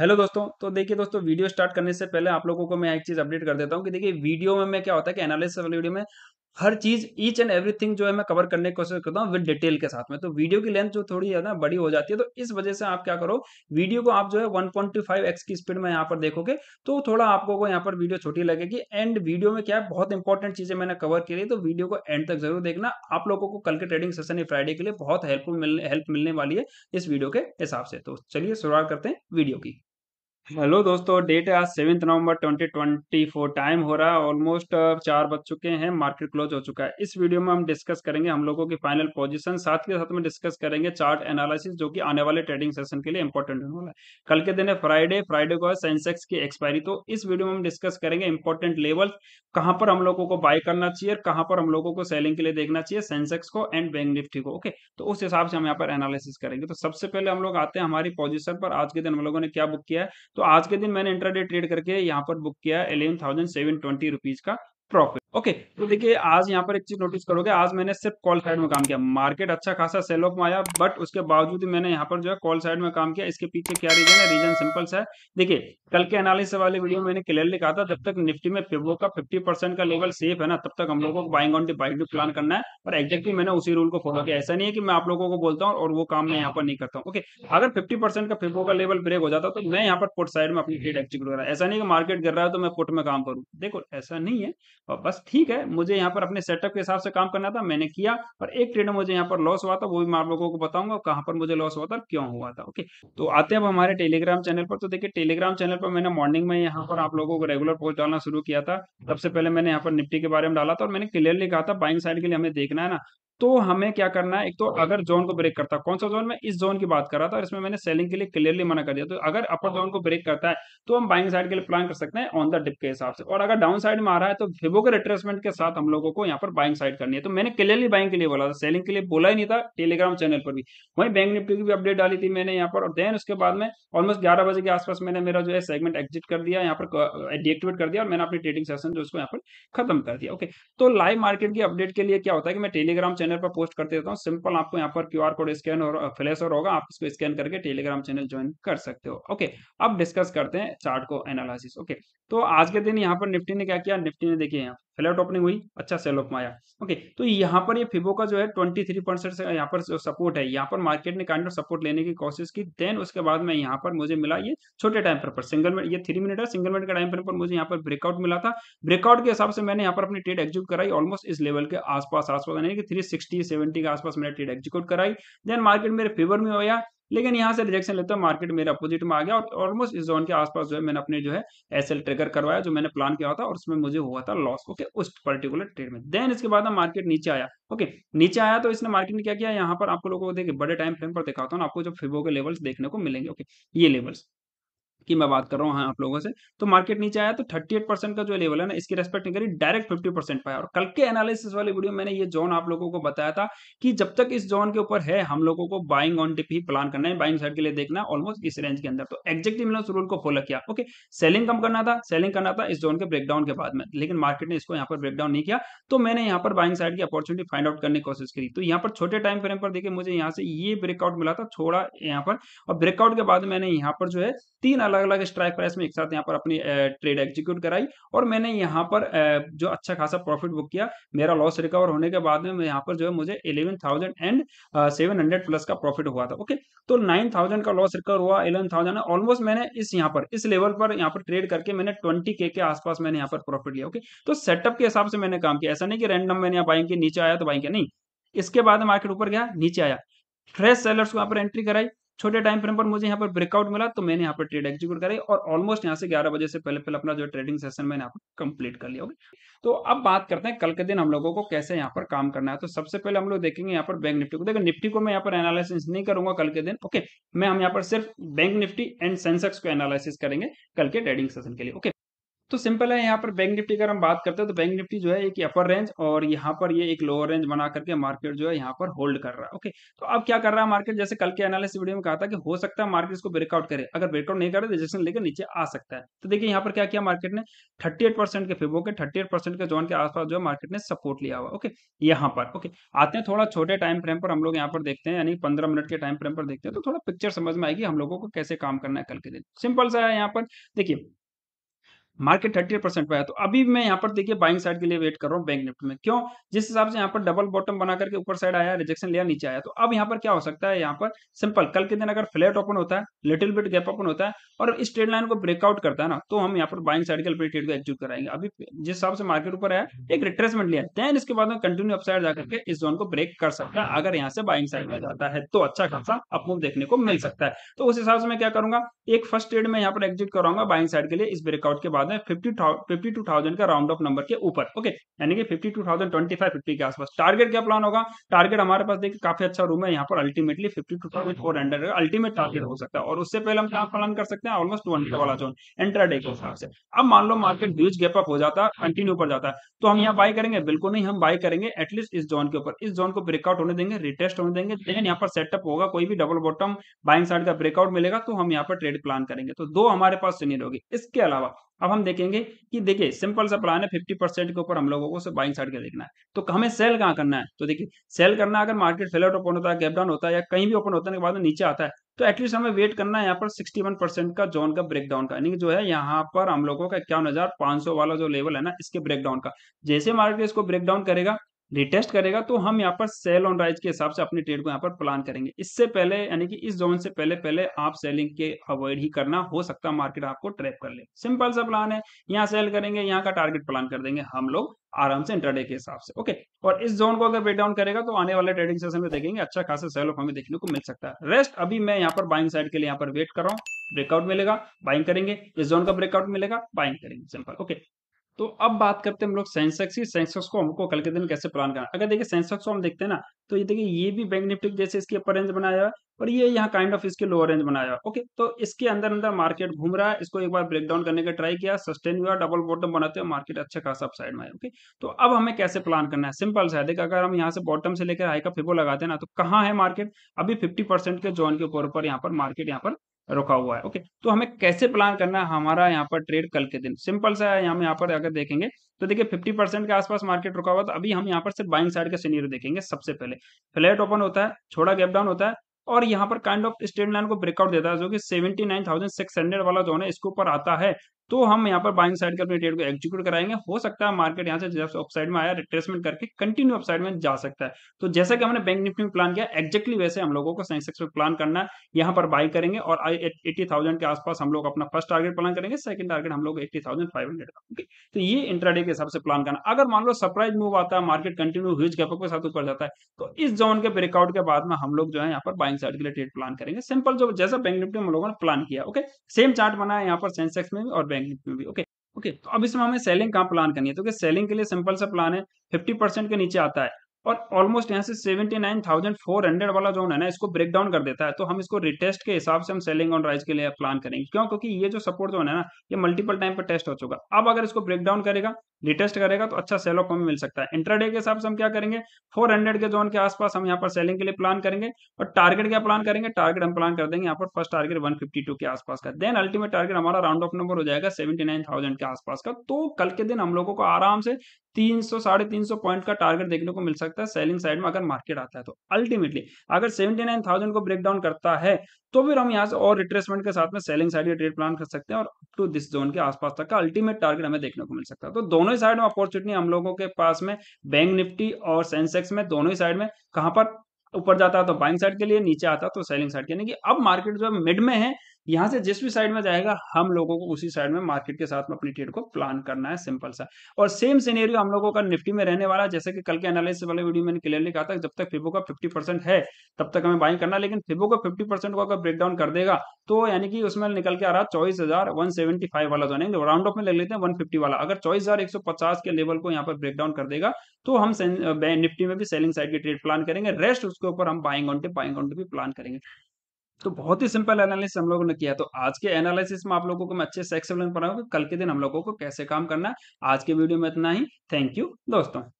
hello दोस्तों तो देखिए दोस्तों वीडियो स्टार्ट करने से पहले आप लोगों को मैं एक चीज अपडेट कर देता हूँ कि देखिए वीडियो में मैं क्या होता है कि एनालिसिस वाली वीडियो में हर चीज ईच एंड एवरीथिंग जो है मैं कवर करने की कोशिश करता हूँ विद डिटेल के साथ में तो वीडियो की लेंथ जो थोड़ी है ना बड़ी हो जाती है तो इस वजह से आप क्या करो वीडियो को आप जो है 1.25x की स्पीड में यहाँ पर देखोगे तो थोड़ा आपको को यहाँ पर वीडियो छोटी लगेगी एंड वीडियो में क्या है बहुत इंपॉर्टेंट चीजें मैंने कवर की तो वीडियो को एंड तक जरूर देखना आप लोगों को कल के ट्रेडिंग सेशन या फ्राइडे के लिए बहुत हेल्पफुल हेल्प मिलने वाली है इस वीडियो के हिसाब से तो चलिए शुरुआत करते हैं वीडियो की हेलो दोस्तों डेट है आज सेवेंथ नवंबर 2024 टाइम हो रहा है ऑलमोस्ट uh, चार बज चुके हैं मार्केट क्लोज हो चुका है इस वीडियो में हम डिस्कस करेंगे हम लोगों की फाइनल पोजीशन साथ के साथ में डिस्कस करेंगे चार्ट एनालिसिस जो कि आने वाले ट्रेडिंग सेशन के लिए इंपॉर्टेंट होने वाला है कल के दिन है फ्राइडे फ्राइडे को है सेंसेक्स की एक्सपायरी तो इस वीडियो में हम डिस्कस करेंगे इंपॉर्टेंट लेवल कहाँ पर हम लोगों को बाय करना चाहिए और कहाँ पर हम लोगों को सेलिंग के लिए देखना चाहिए सेंसेक्स को एंड बैंक निफ्टी को ओके तो उस हिसाब से हम यहाँ पर एनालिसिस करेंगे तो सबसे पहले हम लोग आते हैं हमारी पोजिशन पर आज के दिन हम लोगों ने क्या बुक किया है तो आज के दिन मैंने इंटरडे ट्रेड करके यहाँ पर बुक किया eleven thousand seven twenty rupees का प्रॉफिट ओके तो देखिए आज यहाँ पर एक चीज नोटिस करोगे आज मैंने सिर्फ कॉल साइड में काम किया मार्केट अच्छा खासा सेल ऑफ में आया बट उसके बावजूद मैंने यहाँ पर जो है कॉल साइड में काम किया इसके पीछे क्या रीजन है रीजन सिंपल सा है देखिए कल के एनालिसिस वाले वीडियो में मैंने क्लियरली कहा था जब तक निफ्टी में फिवो का फिफ्टी परसेंट का लेवल सेफ है ना तब तक हम लोगों को बाइंग ऑन डिपाइड भी प्लान करना है और एक्जेक्टली मैंने उसी रूल को फॉलो किया ऐसा नहीं है कि मैं आप लोगों को बोलता हूँ और वो काम मैं यहाँ पर नहीं करता हूँ ओके अगर फिफ्टी परसेंट का फिवो का लेवल ब्रेक हो जाता तो मैं यहाँ पर पुट साइड में अपनी ट्रेड एक्जीक्यूट कर रहा ऐसा नहीं कि मार्केट गिर रहा है तो मैं पुट में काम करूँ देखो ऐसा नहीं है बस ठीक है मुझे यहाँ पर अपने सेटअप के हिसाब से काम करना था मैंने किया पर एक ट्रेड में मुझे यहाँ पर लॉस हुआ था वो भी मैं आप लोगों को बताऊंगा कहाँ पर मुझे लॉस हुआ था क्यों हुआ था ओके तो आते हैं अब हमारे टेलीग्राम चैनल पर तो देखिए टेलीग्राम चैनल पर मैंने मॉर्निंग में यहाँ पर आप लोगों को रेगुलर पोस्ट डालना शुरू किया था सबसे पहले मैंने यहाँ पर निफ्टी के बारे में डाला था और मैंने क्लियरली कहा था बाइंग साइड के लिए हमें देखना है ना तो हमें क्या करना है एक तो अगर जोन को ब्रेक करता है कौन सा जोन में इस जोन की बात कर रहा था और इसमें मैंने सेलिंग के लिए क्लियरली मना कर दिया तो अगर अपर जोन को ब्रेक करता है तो हम बाइंग साइड के लिए प्लान कर सकते हैं ऑन द डिप के हिसाब से और अगर डाउन साइड में आ रहा है तो फिबो के रिट्रेसमेंट के साथ हम लोगों को यहाँ पर बाइंग साइड करनी है तो मैंने क्लियरली बाइंग के लिए बोला था सेलिंग के लिए बोला ही नहीं था टेलीग्राम चैनल पर भी वहीं बैंक निफ्टी की भी अपडेट डाली थी मैंने यहाँ पर और देन उसके बाद में ऑलमोस्ट ग्यारह बजे के आसपास मैंने मेरा जो है सेगमेंट एग्जिट कर दिया यहाँ पर डिएक्टिवेट कर दिया और मैंने अपनी ट्रेडिंग सेशन जो उसको यहाँ पर खत्म कर दिया ओके तो लाइव मार्केट की अपडेट के लिए क्या होता है कि मैं टेलीग्राम चैनल चैनल पर पोस्ट करते देता हूँ सिंपल आपको यहाँ पर क्यू कोड स्कैन और फ्लैश और होगा आप इसको स्कैन करके टेलीग्राम चैनल ज्वाइन कर सकते हो ओके अब डिस्कस करते हैं चार्ट को एनालिसिस ओके तो आज के दिन यहाँ पर निफ्टी ने क्या किया निफ्टी ने देखिए यहाँ फ्लैट ओपनिंग हुई अच्छा सेल ऑफ माया ओके तो यहाँ पर ये फिबो का जो है ट्वेंटी थ्री परसेंट से यहाँ पर सपोर्ट है यहाँ पर मार्केट ने काइंड ऑफ सपोर्ट लेने की कोशिश की देन उसके बाद में यहाँ पर मुझे मिला ये छोटे टाइम पर, सिंगल मिनट ये थ्री मिनट है सिंगल मिनट का टाइम पर, मुझे यहाँ पर ब्रेकआउट मिला था ब्रेकआउट के हिसाब से मैंने यहाँ पर अपनी ट्रेड एक्जीक्यूट कराई ऑलमोस्ट इस लेवल के आसपास आसपास यानी कि थ्री सिक्सटी के आसपास मैंने ट्रेड एक्जीक्यूट कराई देन मार्केट मेरे फेवर में होया लेकिन यहाँ से रिजेक्शन लेता है मार्केट मेरे अपोजिट में आ गया और ऑलमोस्ट इस जोन के आसपास जो है मैंने अपने जो है एस ट्रिगर करवाया जो मैंने प्लान किया था और उसमें मुझे हुआ था लॉस ओके उस पर्टिकुलर ट्रेड में देन इसके बाद मार्केट नीचे आया ओके नीचे आया तो इसने मार्केट ने क्या किया यहाँ पर आपको लोगों को देखिए बड़े टाइम फ्रेम पर दिखाता हूँ आपको जो फिबो के लेवल्स देखने को मिलेंगे ओके ये लेवल्स की मैं बात कर रहा हूँ हाँ, आप लोगों से तो मार्केट नीचे आया तो 38 परसेंट का जो लेवल है ना इसकी रेस्पेक्ट नहीं करी डायरेक्ट 50 परसेंट पाया और कल के एनालिसिस वाली वीडियो मैंने ये जोन आप लोगों को बताया था कि जब तक इस जोन के ऊपर है हम लोगों को बाइंग ऑन टिप ही प्लान करना है बाइंग साइड के लिए देखना ऑलमोस्ट इस रेंज के अंदर तो एक्जेक्टली मैंने उस रूल को फॉलो किया ओके सेलिंग कम करना था सेलिंग करना था इस जोन के ब्रेकडाउन के बाद में लेकिन मार्केट ने इसको यहाँ पर ब्रेकडाउन नहीं किया तो मैंने यहाँ पर बाइंग साइड की अपॉर्चुनिटी फाइंड आउट करने की कोशिश की तो यहाँ पर छोटे टाइम फ्रेम पर देखिए मुझे यहाँ से ये ब्रेकआउट मिला था थोड़ा यहाँ पर और ब्रेकआउट के बाद मैंने यहाँ पर जो है तीन अलग अलग स्ट्राइक प्राइस में एक साथ यहाँ पर अपनी ट्रेड एग्जीक्यूट कराई और मैंने यहाँ पर जो अच्छा खासा प्रॉफिट बुक किया मेरा लॉस रिकवर होने के बाद में यहाँ पर जो है मुझे eleven thousand and seven hundred plus का प्रॉफिट हुआ था ओके तो नाइन थाउजेंड का लॉस रिकवर हुआ इलेवन थाउजेंड ऑलमोस्ट मैंने इस यहाँ पर इस लेवल पर यहाँ पर ट्रेड करके मैंने ट्वेंटी के के आसपास मैंने यहाँ पर प्रॉफिट लिया ओके तो सेटअप के हिसाब से मैंने काम किया ऐसा नहीं कि रैंडम मैंने यहाँ बाइंग नीचे आया तो बाइंग नहीं इसके बाद मार्केट ऊपर गया नीचे आया फ्रेश सेलर्स को यहाँ पर एंट्री कराई छोटे टाइम फ्रेम पर मुझे यहाँ पर ब्रेकआउट मिला तो मैंने यहाँ पर ट्रेड एग्जीक्यूट कराई और ऑलमोस्ट यहाँ से ग्यारह बजे से पहले पहले अपना जो ट्रेडिंग सेशन मैंने यहाँ पर कंप्लीट कर लिया ओके तो अब बात करते हैं कल के दिन हम लोगों को कैसे यहाँ पर काम करना है तो सबसे पहले हम लोग देखेंगे यहाँ पर बैंक निफ्टी को देखो निफ्टी को मैं यहाँ पर एनालिसिस नहीं करूंगा कल के दिन ओके मैं हम यहाँ पर सिर्फ बैंक निफ्टी एंड सेंसेक्स को एनालिसिस करेंगे कल के ट्रेडिंग सेशन के लिए ओके तो सिंपल है यहाँ पर बैंक निफ्टी अगर हम बात करते हैं तो बैंक निफ्टी जो है एक अपर रेंज और यहाँ पर ये एक लोअर रेंज बना करके मार्केट जो है यहाँ पर होल्ड कर रहा है ओके तो अब क्या कर रहा है मार्केट जैसे कल के एनालिसिस वीडियो में कहा था कि हो सकता है मार्केट इसको ब्रेकआउट करे अगर ब्रेकआउट नहीं करे तो रिजेक्शन लेकर नीचे आ सकता है तो देखिए यहाँ पर क्या किया मार्केट ने थर्टी के फिबो के थर्टी के जोन के आसपास जो है मार्केट ने सपोर्ट लिया हुआ ओके यहाँ पर ओके आते हैं थोड़ा छोटे टाइम फ्रेम पर हम लोग यहाँ पर देखते हैं यानी पंद्रह मिनट के टाइम फ्रेम पर देखते हैं तो थोड़ा पिक्चर समझ में आएगी हम लोगों को कैसे काम करना है कल के दिन सिंपल सा है यहाँ पर देखिए मार्केट थर्टी परसेंट पे आया तो अभी मैं यहाँ पर देखिए बाइंग साइड के लिए वेट कर रहा हूँ बैंक निफ्टी में क्यों जिस हिसाब से यहाँ पर डबल बॉटम बना करके ऊपर साइड आया रिजेक्शन लिया नीचे आया तो अब यहाँ पर क्या हो सकता है यहाँ पर सिंपल कल के दिन अगर फ्लैट ओपन होता है लिटिल बिट गैप ओपन होता है और इस ट्रेड लाइन को ब्रेकआउट करता है ना तो हम यहाँ पर बाइंग साइड के ट्रेड को एक्जूट कराएंगे अभी जिस हिसाब से मार्केट ऊपर आया एक रिट्रेसमेंट लिया दैन इसके बाद में कंटिन्यू साइड जाकर इस जोन को ब्रेक कर सकता है अगर यहाँ से बाइंग साइड में जाता है तो अच्छा खासा अपमूव देखने को मिल सकता है तो उस हिसाब से मैं क्या करूंगा एक फर्स्ट ट्रेड में यहाँ पर एग्जिट कराऊंगा बाइंग साइड के लिए इस ब्रेकआउट के बाद thousand fifty fifty two thousand का राउंड ऑफ नंबर के ऊपर ओके यानी कि fifty two thousand twenty five fifty के आसपास टारगेट क्या प्लान होगा टारगेट हमारे पास देखिए काफी अच्छा रूम है यहाँ पर ultimately fifty two thousand four hundred का अल्टीमेट टारगेट हो सकता है और उससे पहले हम क्या प्लान कर सकते हैं ऑलमोस्ट टू हंड्रेड वाला जोन एंट्रा डे के हिसाब से अब मान लो मार्केट ह्यूज गैप अप हो जाता है कंटिन्यू पर जाता है तो हम यहाँ बाय करेंगे बिल्कुल नहीं हम बाय करेंगे एटलीस्ट इस जोन के ऊपर इस जोन को ब्रेकआउट होने देंगे रिटेस्ट होने देंगे देन यहाँ पर सेटअप होगा कोई भी डबल बॉटम बाइंग साइड का ब्रेकआउट मिलेगा तो हम यहाँ पर ट्रेड प्लान करेंगे तो दो हमारे पास सीनियर होगी इसके अलावा अब हम देखेंगे कि देखिए सिंपल सा प्लान है फिफ्टी परसेंट के ऊपर हम लोगों को बाइंग साइड का देखना है तो हमें सेल कहाँ करना है तो देखिए सेल करना अगर मार्केट फेलआउट ओपन होता है गैपडाउन होता है या कहीं भी ओपन होता है के बाद में नीचे आता है तो एटलीस्ट हमें वेट करना है यहाँ पर सिक्सटी वन परसेंट का जोन का ब्रेकडाउन का यानी जो है यहाँ पर हम लोगों का इक्यावन हजार पांच सौ वाला जो लेवल है ना इसके ब्रेकडाउन का जैसे मार्केट इसको ब्रेकडाउन करेगा रिटेस्ट करेगा तो हम यहाँ पर सेल ऑन राइज के हिसाब से अपने ट्रेड को यहाँ पर प्लान करेंगे इससे पहले यानी कि इस जोन से पहले पहले आप सेलिंग के अवॉइड ही करना हो सकता है मार्केट आपको ट्रैप कर ले सिंपल सा प्लान है यहाँ सेल करेंगे यहाँ का टारगेट प्लान कर देंगे हम लोग आराम से इंटरडे के हिसाब से ओके और इस जोन को अगर ब्रेक डाउन करेगा तो आने वाले ट्रेडिंग सेशन में देखेंगे अच्छा खासा सेल ऑफ हमें देखने को मिल सकता है रेस्ट अभी मैं यहाँ पर बाइंग साइड के लिए यहाँ पर वेट कर रहा हूँ ब्रेकआउट मिलेगा बाइंग करेंगे इस जोन का ब्रेकआउट मिलेगा बाइंग करेंगे सिंपल ओके तो अब बात करते हैं हम लोग सेंसेक्स की सेंसेक्स को हमको कल के दिन कैसे प्लान करना अगर देखिए सेंसेक्स को हम देखते हैं ना तो ये देखिए ये भी बैंक निफ्टी जैसे इसकी अपर रेंज बनाया हुआ और ये यहाँ काइंड ऑफ इसके लोअर रेंज बनाया हुआ ओके तो इसके अंदर अंदर मार्केट घूम रहा है इसको एक बार ब्रेकडाउन करने का ट्राई किया सस्टेन हुआ डबल बॉटम बनाते हुए मार्केट अच्छा खासा अपसाइड में ओके तो अब हमें कैसे प्लान करना है सिंपल सा है देखिए अगर हम यहाँ से बॉटम से लेकर हाई का फिबो लगाते हैं ना तो कहाँ है मार्केट अभी फिफ्टी के जोन के ऊपर यहाँ पर मार्केट यहाँ पर रुका हुआ है ओके तो हमें कैसे प्लान करना है हमारा यहाँ पर ट्रेड कल के दिन सिंपल सा है हम यहाँ पर अगर देखेंगे तो देखिए फिफ्टी परसेंट के आसपास मार्केट रुका हुआ तो अभी हम यहाँ पर सिर्फ बाइंग साइड का सीनियर देखेंगे सबसे पहले फ्लैट ओपन होता है छोटा गैप डाउन होता है और यहाँ पर काइंड ऑफ स्टेट लाइन को ब्रेकआउट देता है जो कि seventy nine thousand six hundred वाला जो है इसके ऊपर आता है तो हम यहाँ पर बाइंग साइड के अपने ट्रेड को एग्जीक्यूट कराएंगे हो सकता है मार्केट यहाँ से जब अपसाइड में आया रिट्रेसमेंट करके कंटिन्यू अपसाइड में जा सकता है तो जैसे कि हमने बैंक निफ्टी में प्लान किया एक्जेक्टली वैसे हम लोगों को सेंसेक्स में प्लान करना है यहाँ पर बाई करेंगे और एट्टी थाउजेंड के आसपास हम लोग अपना फर्स्ट टारगेट प्लान करेंगे सेकंड टारगेट हम लोग एट्टी थाउजेंड फाइव हंड्रेड का तो ये इंट्राडे के हिसाब से प्लान करना अगर मान लो सरप्राइज मूव आता है मार्केट कंटिन्यू ह्यूज गैप के साथ ऊपर जाता है तो इस जोन के ब्रेकआउट के बाद में हम लोग जो है यहाँ पर बाइंग चार्ट के लिए ट्रेड प्लान करेंगे सिंपल जो जैसा बैंक निफ्टी में हम लोगों ने प्लान किया ओके सेम चार्ट बना है यहाँ पर सेंसेक्स में भी और बैंक निफ्टी में भी ओके ओके तो अब इसमें हमें सेलिंग कहाँ प्लान करनी है तो सेलिंग के लिए सिंपल सा प्लान है फिफ्टी के नीचे आता है और ऑलमोस्ट यहाँ से 79,400 वाला जोन है ना इसको ब्रेक डाउन कर देता है तो हम इसको रिटेस्ट के हिसाब से हम सेलिंग ऑन राइज के लिए प्लान करेंगे क्यों क्योंकि ये जो सपोर्ट जोन है ना ये मल्टीपल टाइम पर टेस्ट हो चुका अब अगर इसको ब्रेक डाउन करेगा रिटेस्ट करेगा तो अच्छा सेल ऑफ हमें मिल सकता है इंटरडे के हिसाब से हम क्या करेंगे फोर के जोन के आसपास हम यहाँ पर सेलिंग के लिए प्लान करेंगे और टारगेट क्या प्लान करेंगे टारगेट हम प्लान कर देंगे यहाँ पर फर्स्ट टारगेट वन के आसपास का देन अल्टीमेट टारगेट हमारा राउंड ऑफ नंबर हो जाएगा सेवेंटी के आसपास का तो कल के दिन हम लोगों को आराम से तीन सौ साढ़े तीन सौ पॉइंट का टारगेट देखने को मिल सकता सकता है सेलिंग साइड में अगर मार्केट आता है तो अल्टीमेटली अगर सेवेंटी नाइन थाउजेंड को ब्रेक डाउन करता है तो फिर हम यहाँ से और रिट्रेसमेंट के साथ में सेलिंग साइड का ट्रेड प्लान कर सकते हैं और अप टू दिस जोन के आसपास तक का अल्टीमेट टारगेट हमें देखने को मिल सकता है तो दोनों ही साइड में अपॉर्चुनिटी हम लोगों के पास में बैंक निफ्टी और सेंसेक्स में दोनों ही साइड में कहाँ पर ऊपर जाता है तो बाइंग साइड के लिए नीचे आता है तो सेलिंग साइड के लिए कि अब मार्केट जो है मिड में है यहाँ से जिस भी साइड में जाएगा हम लोगों को उसी साइड में मार्केट के साथ में अपनी ट्रेड को प्लान करना है सिंपल सा और सेम सिनेरियो हम लोगों का निफ्टी में रहने वाला जैसे कि कल के एनालिसिस वाले वीडियो मैंने क्लियरली कहा था जब तक फिबो का फिफ्टी परसेंट है तब तक हमें बाइंग करना लेकिन फिबो का फिफ्टी परसेंट को अगर ब्रेकडाउन कर देगा तो यानी कि उसमें निकल के आ रहा चौबीस हजार वन सेवेंटी फाइव वाला जोन राउंड ऑफ में ले लेते हैं वन फिफ्टी वाला अगर चौबीस हजार एक सौ पचास के लेवल को यहाँ पर ब्रेकडाउन कर देगा तो हम निफ्टी में भी सेलिंग साइड की ट्रेड प्लान करेंगे रेस्ट उसके ऊपर हम buying on dip buying on dip भी प्लान करेंगे तो बहुत ही सिंपल एनालिसिस हम लोगों ने किया तो आज के एनालिसिस में आप लोगों को मैं अच्छे से एक्सप्लेन पढ़ाऊंगा कल के दिन हम लोगों को कैसे काम करना है आज के वीडियो में इतना ही थैंक यू दोस्तों